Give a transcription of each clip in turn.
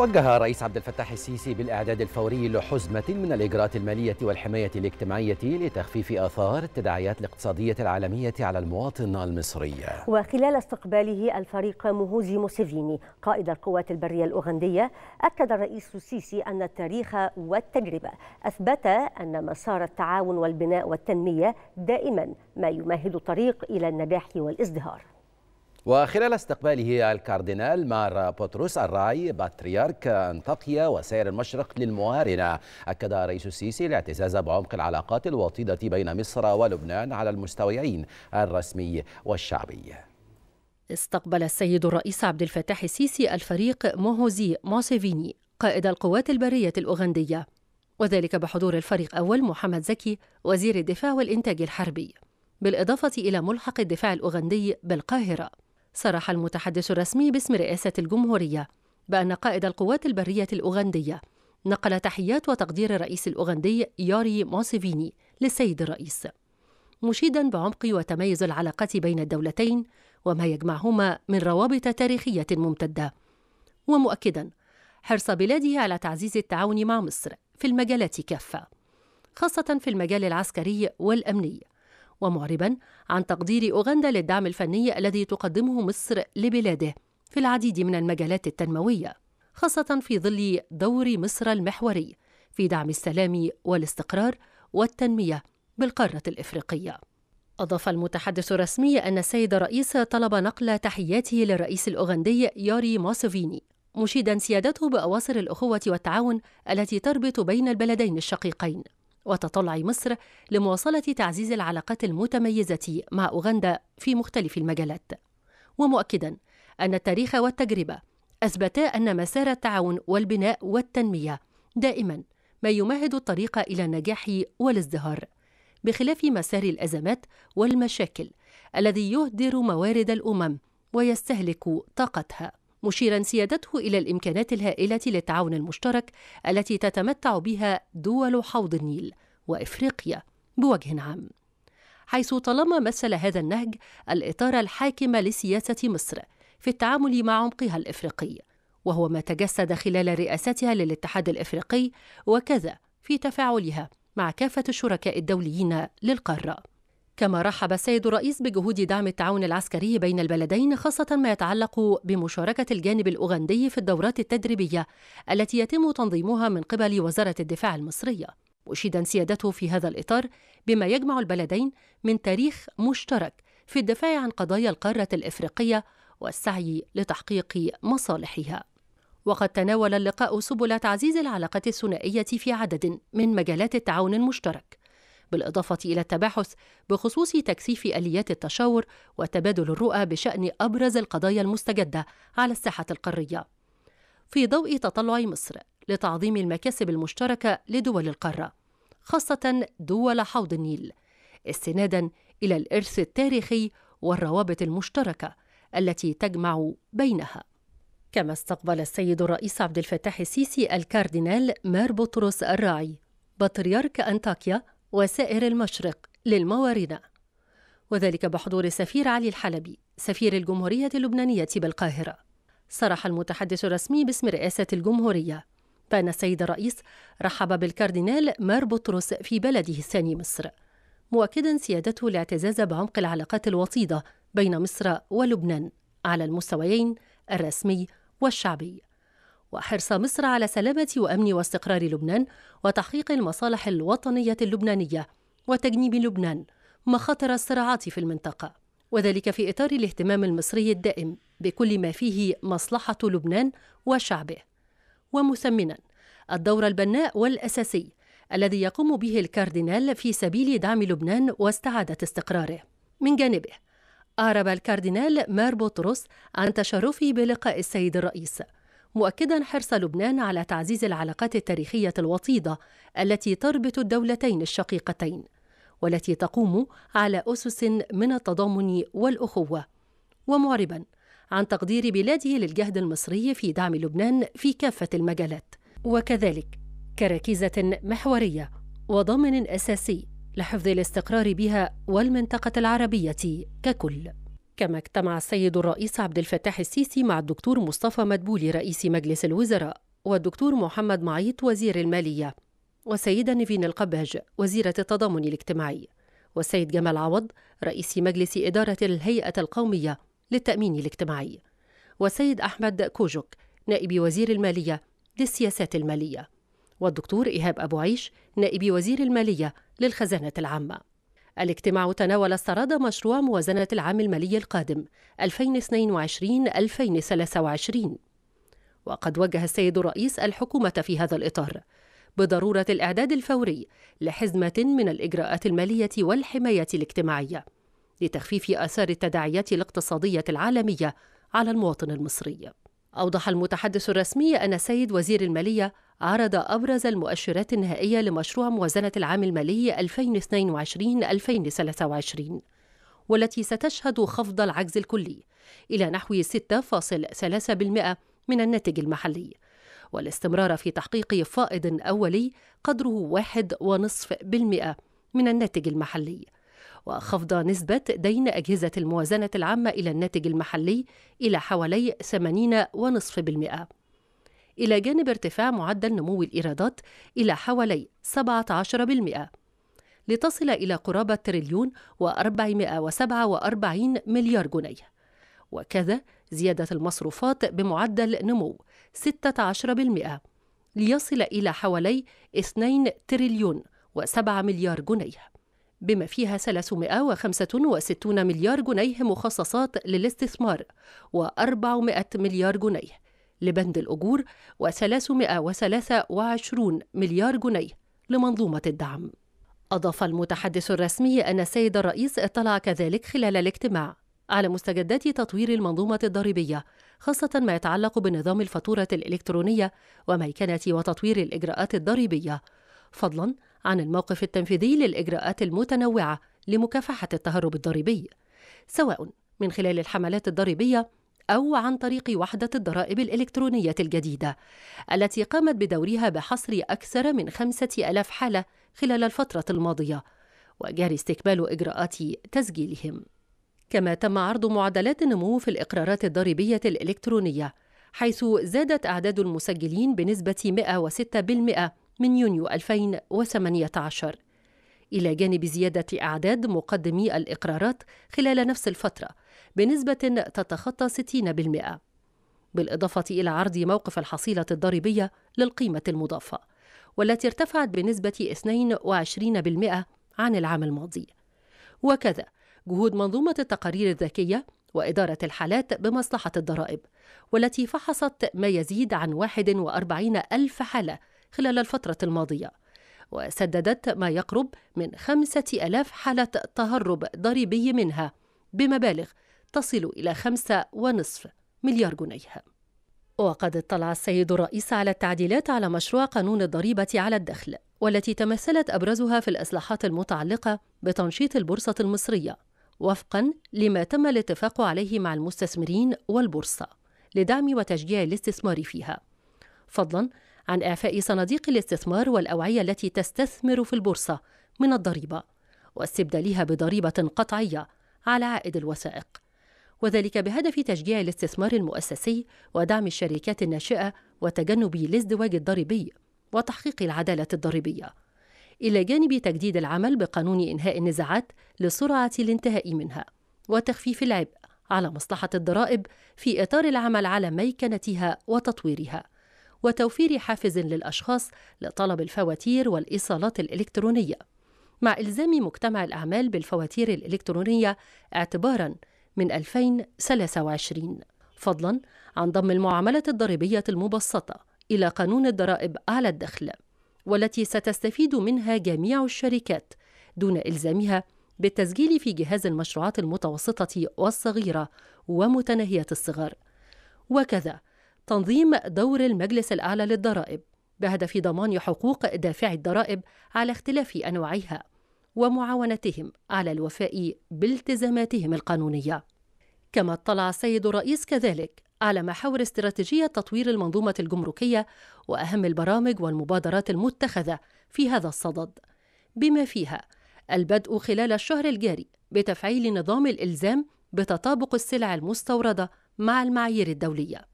توجه رئيس عبد الفتاح السيسي بالإعداد الفوري لحزمة من الإجراءات المالية والحماية الاجتماعية لتخفيف آثار التداعيات الاقتصادية العالمية على المواطن المصري وخلال استقباله الفريق مهوزي موسيفيني قائد القوات البرية الأوغندية أكد الرئيس السيسي أن التاريخ والتجربة أثبت أن مسار التعاون والبناء والتنمية دائما ما يمهد الطريق إلى النجاح والازدهار وخلال استقباله الكاردينال مار بطرس الراعي باتريارك أنطاكيا وسير المشرق للموارنه أكد رئيس السيسي الاعتزاز بعمق العلاقات الوطيدة بين مصر ولبنان على المستويين الرسمي والشعبي استقبل السيد الرئيس عبد الفتاح السيسي الفريق موهوزي موسيفيني قائد القوات البرية الأوغندية وذلك بحضور الفريق أول محمد زكي وزير الدفاع والإنتاج الحربي بالإضافة إلى ملحق الدفاع الأوغندي بالقاهرة صرح المتحدث الرسمي باسم رئاسة الجمهورية بأن قائد القوات البرية الأوغندية نقل تحيات وتقدير الرئيس الأوغندي ياري موسيفيني للسيد الرئيس مشيدا بعمق وتميز العلاقات بين الدولتين وما يجمعهما من روابط تاريخية ممتدة ومؤكدا حرص بلاده على تعزيز التعاون مع مصر في المجالات كافة خاصة في المجال العسكري والأمني ومعربا عن تقدير أوغندا للدعم الفني الذي تقدمه مصر لبلاده في العديد من المجالات التنموية خاصة في ظل دور مصر المحوري في دعم السلام والاستقرار والتنمية بالقارة الإفريقية أضاف المتحدث الرسمي أن السيد الرئيس طلب نقل تحياته للرئيس الأوغندي ياري موسوفيني مشيدا سيادته بأواصر الأخوة والتعاون التي تربط بين البلدين الشقيقين وتطلع مصر لمواصلة تعزيز العلاقات المتميزة مع أوغندا في مختلف المجالات ومؤكدا أن التاريخ والتجربة أثبتا أن مسار التعاون والبناء والتنمية دائما ما يمهد الطريق إلى النجاح والازدهار بخلاف مسار الأزمات والمشاكل الذي يهدر موارد الأمم ويستهلك طاقتها مشيرا سيادته إلى الإمكانات الهائلة للتعاون المشترك التي تتمتع بها دول حوض النيل وإفريقيا بوجه عام حيث طالما مثل هذا النهج الإطار الحاكم لسياسة مصر في التعامل مع عمقها الإفريقي وهو ما تجسد خلال رئاستها للاتحاد الإفريقي وكذا في تفاعلها مع كافة الشركاء الدوليين للقارة كما رحب السيد الرئيس بجهود دعم التعاون العسكري بين البلدين خاصة ما يتعلق بمشاركة الجانب الأوغندي في الدورات التدريبية التي يتم تنظيمها من قبل وزارة الدفاع المصرية مشيدا سيادته في هذا الإطار بما يجمع البلدين من تاريخ مشترك في الدفاع عن قضايا القارة الإفريقية والسعي لتحقيق مصالحها وقد تناول اللقاء سبل تعزيز العلاقات الثنائية في عدد من مجالات التعاون المشترك بالإضافة إلى التباحث بخصوص تكثيف آليات التشاور وتبادل الرؤى بشأن أبرز القضايا المستجدة على الساحة القارية. في ضوء تطلع مصر لتعظيم المكاسب المشتركة لدول القارة، خاصة دول حوض النيل، استنادا إلى الإرث التاريخي والروابط المشتركة التي تجمع بينها. كما استقبل السيد الرئيس عبد الفتاح السيسي الكاردينال مار بطرس الراعي بطريرك أنطاكيا وسائر المشرق للمواردة وذلك بحضور السفير علي الحلبي سفير الجمهورية اللبنانية بالقاهرة صرح المتحدث الرسمي باسم رئاسة الجمهورية بأن السيد الرئيس رحب بالكاردينال مار بطرس في بلده الثاني مصر مؤكدا سيادته الاعتزاز بعمق العلاقات الوطيدة بين مصر ولبنان على المستويين الرسمي والشعبي وحرص مصر على سلامة وأمن واستقرار لبنان وتحقيق المصالح الوطنية اللبنانية وتجنيب لبنان مخاطر الصراعات في المنطقة وذلك في إطار الاهتمام المصري الدائم بكل ما فيه مصلحة لبنان وشعبه ومثمنا الدور البناء والأساسي الذي يقوم به الكاردينال في سبيل دعم لبنان واستعادة استقراره من جانبه أعرب الكاردينال مار بطرس عن تشرفه بلقاء السيد الرئيس مؤكدا حرص لبنان على تعزيز العلاقات التاريخية الوطيدة التي تربط الدولتين الشقيقتين والتي تقوم على أسس من التضامن والأخوة ومعربا عن تقدير بلاده للجهد المصري في دعم لبنان في كافة المجالات وكذلك كركيزة محورية وضامن أساسي لحفظ الاستقرار بها والمنطقة العربية ككل كما اجتمع السيد الرئيس عبد الفتاح السيسي مع الدكتور مصطفى مدبولي رئيس مجلس الوزراء والدكتور محمد معيط وزير المالية والسيدة نيفين القباج وزيرة التضامن الاجتماعي والسيد جمال عوض رئيس مجلس إدارة الهيئة القومية للتأمين الاجتماعي والسيد أحمد كوجك نائب وزير المالية للسياسات المالية والدكتور إيهاب أبو عيش نائب وزير المالية للخزانة العامة الاجتماع تناول استعراض مشروع موازنة العام المالي القادم 2022-2023 وقد وجه السيد الرئيس الحكومة في هذا الإطار بضرورة الإعداد الفوري لحزمة من الإجراءات المالية والحماية الاجتماعية لتخفيف آثار التداعيات الاقتصادية العالمية على المواطن المصري أوضح المتحدث الرسمي أن سيد وزير المالية عرض أبرز المؤشرات النهائية لمشروع موازنة العام المالي 2022-2023 والتي ستشهد خفض العجز الكلي إلى نحو 6.3% من الناتج المحلي والاستمرار في تحقيق فائض أولي قدره 1.5% من الناتج المحلي وخفض نسبة دين أجهزة الموازنة العامة إلى الناتج المحلي إلى حوالي 80.5%. إلى جانب ارتفاع معدل نمو الإيرادات إلى حوالي 17% لتصل إلى قرابة تريليون و447 مليار جنيه وكذا زيادة المصروفات بمعدل نمو 16% ليصل إلى حوالي 2 تريليون و7 مليار جنيه بما فيها 365 مليار جنيه مخصصات للاستثمار و400 مليار جنيه لبند الأجور و323 مليار جنيه لمنظومة الدعم أضاف المتحدث الرسمي أن السيد الرئيس اطلع كذلك خلال الاجتماع على مستجدات تطوير المنظومة الضريبية خاصة ما يتعلق بنظام الفاتورة الإلكترونية وميكنة وتطوير الإجراءات الضريبية فضلا عن الموقف التنفيذي للإجراءات المتنوعة لمكافحة التهرب الضريبي سواء من خلال الحملات الضريبية أو عن طريق وحدة الضرائب الإلكترونية الجديدة التي قامت بدورها بحصر أكثر من خمسة ألاف حالة خلال الفترة الماضية وجاري استكمال إجراءات تسجيلهم كما تم عرض معدلات النمو في الإقرارات الضريبية الإلكترونية حيث زادت أعداد المسجلين بنسبة 106% من يونيو 2018 إلى جانب زيادة أعداد مقدمي الإقرارات خلال نفس الفترة بنسبة تتخطى 60% بالإضافة إلى عرض موقف الحصيلة الضريبية للقيمة المضافة والتي ارتفعت بنسبة 22% عن العام الماضي وكذا جهود منظومة التقارير الذكية وإدارة الحالات بمصلحة الضرائب والتي فحصت ما يزيد عن 41 ألف حالة خلال الفترة الماضية وسددت ما يقرب من خمسة ألاف حالة تهرب ضريبي منها بمبالغ تصل إلى خمسة ونصف مليار جنيه وقد اطلع السيد الرئيس على التعديلات على مشروع قانون الضريبة على الدخل والتي تمثلت أبرزها في الإصلاحات المتعلقة بتنشيط البورصة المصرية وفقا لما تم الاتفاق عليه مع المستثمرين والبورصة لدعم وتشجيع الاستثمار فيها فضلا عن إعفاء صناديق الاستثمار والأوعية التي تستثمر في البورصة من الضريبة واستبدالها بضريبة قطعية على عائد الوثائق وذلك بهدف تشجيع الاستثمار المؤسسي ودعم الشركات الناشئة وتجنب الازدواج الضريبي وتحقيق العدالة الضريبية إلى جانب تجديد العمل بقانون إنهاء النزاعات لسرعة الانتهاء منها وتخفيف العبء على مصلحة الضرائب في إطار العمل على ميكنتها وتطويرها وتوفير حافز للأشخاص لطلب الفواتير والإيصالات الإلكترونية مع إلزام مجتمع الأعمال بالفواتير الإلكترونية اعتباراً من 2023 فضلاً عن ضم المعاملة الضريبية المبسطة إلى قانون الضرائب على الدخل والتي ستستفيد منها جميع الشركات دون إلزامها بالتسجيل في جهاز المشروعات المتوسطة والصغيرة ومتناهية الصغر وكذا تنظيم دور المجلس الأعلى للضرائب بهدف ضمان حقوق دافعي الضرائب على اختلاف أنواعها ومعاونتهم على الوفاء بالتزاماتهم القانونية. كما اطلع السيد الرئيس كذلك على محاور استراتيجية تطوير المنظومة الجمركية وأهم البرامج والمبادرات المتخذة في هذا الصدد، بما فيها البدء خلال الشهر الجاري بتفعيل نظام الإلزام بتطابق السلع المستوردة مع المعايير الدولية.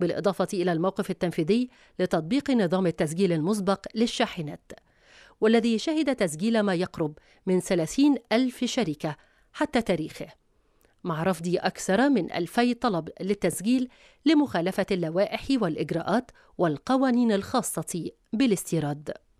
بالإضافة إلى الموقف التنفيذي لتطبيق نظام التسجيل المسبق للشاحنات والذي شهد تسجيل ما يقرب من 30 ألف شركة حتى تاريخه مع رفض أكثر من ألفي طلب للتسجيل لمخالفة اللوائح والإجراءات والقوانين الخاصة بالاستيراد